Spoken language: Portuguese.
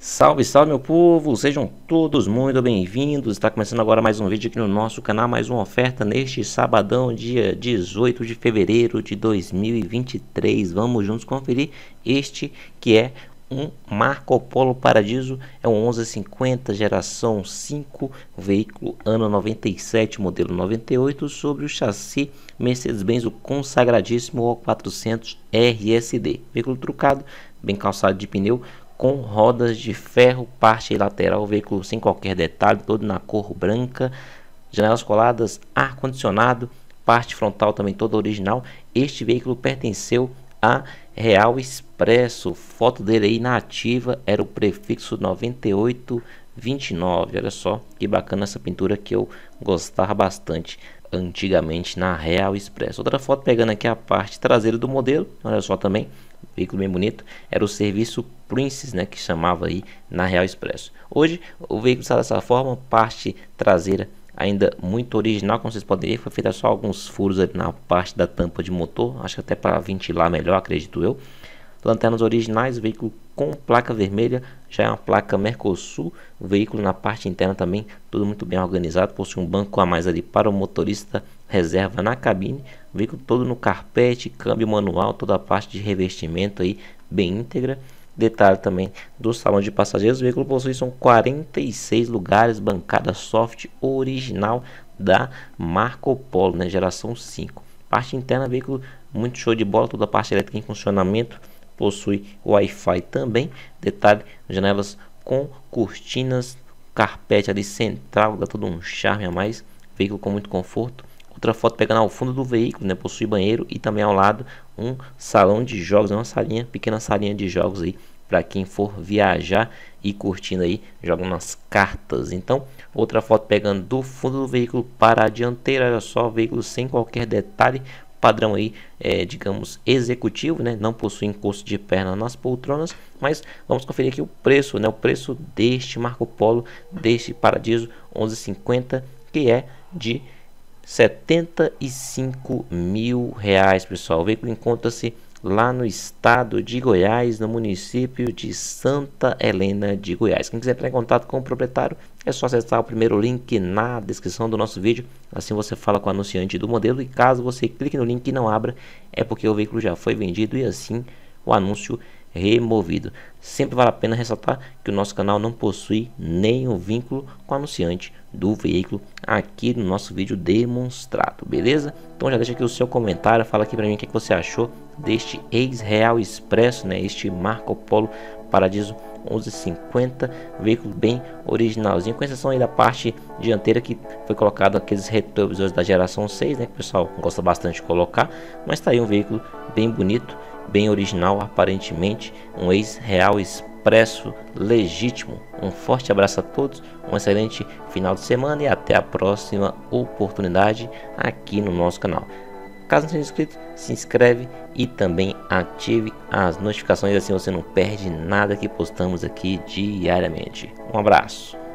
Salve, salve meu povo, sejam todos muito bem-vindos. Está começando agora mais um vídeo aqui no nosso canal, mais uma oferta neste sabadão, dia 18 de fevereiro de 2023. Vamos juntos conferir este que é um Marco Polo Paradiso, é um 1150 geração 5, veículo ano 97, modelo 98, sobre o chassi Mercedes-Benz o consagradíssimo O400 RSD. Veículo trucado, bem calçado de pneu com rodas de ferro, parte lateral, veículo sem qualquer detalhe, todo na cor branca, janelas coladas, ar-condicionado, parte frontal também toda original. Este veículo pertenceu a Real Expresso, foto dele aí na ativa, era o prefixo 9829, olha só que bacana essa pintura que eu gostava bastante antigamente na Real Express. Outra foto pegando aqui a parte traseira do modelo, olha só também, veículo bem bonito, era o serviço Princess, né, que chamava aí na Real Express. Hoje o veículo está dessa forma, parte traseira ainda muito original, como vocês podem ver, foi feita só alguns furos ali na parte da tampa de motor, acho que até para ventilar melhor, acredito eu. Lanternas originais, veículo com placa vermelha, já é uma placa Mercosul, o veículo na parte interna também, tudo muito bem organizado, possui um banco a mais ali para o motorista, reserva na cabine, o veículo todo no carpete, câmbio manual, toda a parte de revestimento aí, bem íntegra, Detalhe também do salão de passageiros, o veículo possui são 46 lugares, bancada soft original da Marco Polo, né, geração 5. Parte interna, veículo muito show de bola, toda a parte elétrica em funcionamento, possui Wi-Fi também. Detalhe, janelas com cortinas, carpete ali central, dá todo um charme a mais. Veículo com muito conforto. Outra foto pegando ao fundo do veículo, né? Possui banheiro e também ao lado um salão de jogos, né? uma salinha, pequena salinha de jogos aí para quem for viajar e curtindo aí, joga umas cartas. Então, outra foto pegando do fundo do veículo para a dianteira, olha só, veículo sem qualquer detalhe, padrão aí, é, digamos, executivo, né? Não possui encosto de perna nas poltronas, mas vamos conferir aqui o preço, né? O preço deste Marco Polo, deste Paradiso 1150, que é de 75 mil reais, pessoal. O veículo encontra-se lá no estado de Goiás, no município de Santa Helena de Goiás. Quem quiser entrar em contato com o proprietário, é só acessar o primeiro link na descrição do nosso vídeo. Assim você fala com o anunciante do modelo e caso você clique no link e não abra, é porque o veículo já foi vendido e assim o anúncio é removido. Sempre vale a pena ressaltar que o nosso canal não possui nenhum vínculo com o anunciante do veículo aqui no nosso vídeo demonstrado, beleza? Então já deixa aqui o seu comentário, fala aqui para mim o que, é que você achou deste ex-Real Expresso, né? Este Marco Polo Paradiso 1150, veículo bem originalzinho, com exceção aí da parte dianteira que foi colocado aqueles retrovisores da geração 6, né, que o pessoal gosta bastante de colocar, mas tá aí um veículo bem bonito bem original, aparentemente um ex-real expresso legítimo. Um forte abraço a todos, um excelente final de semana e até a próxima oportunidade aqui no nosso canal. Caso não seja inscrito, se inscreve e também ative as notificações, assim você não perde nada que postamos aqui diariamente. Um abraço!